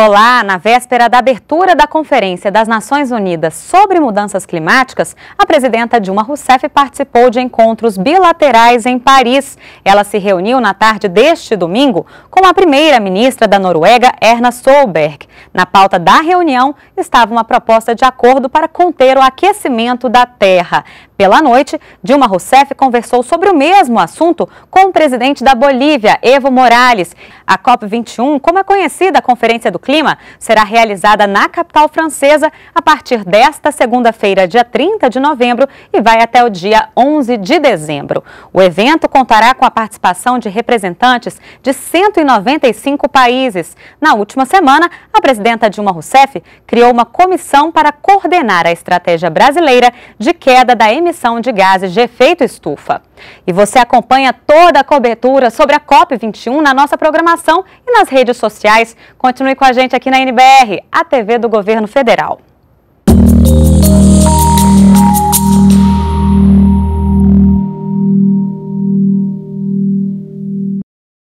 Olá! Na véspera da abertura da Conferência das Nações Unidas sobre Mudanças Climáticas, a presidenta Dilma Rousseff participou de encontros bilaterais em Paris. Ela se reuniu na tarde deste domingo com a primeira-ministra da Noruega, Erna Solberg. Na pauta da reunião estava uma proposta de acordo para conter o aquecimento da Terra. Pela noite, Dilma Rousseff conversou sobre o mesmo assunto com o presidente da Bolívia, Evo Morales. A COP21, como é conhecida a Conferência do Clima, será realizada na capital francesa a partir desta segunda-feira, dia 30 de novembro, e vai até o dia 11 de dezembro. O evento contará com a participação de representantes de 195 países. Na última semana, a presidenta Dilma Rousseff criou uma comissão para coordenar a estratégia brasileira de queda da emissão emissão de gases de efeito estufa. E você acompanha toda a cobertura sobre a COP21 na nossa programação e nas redes sociais. Continue com a gente aqui na NBR, a TV do Governo Federal.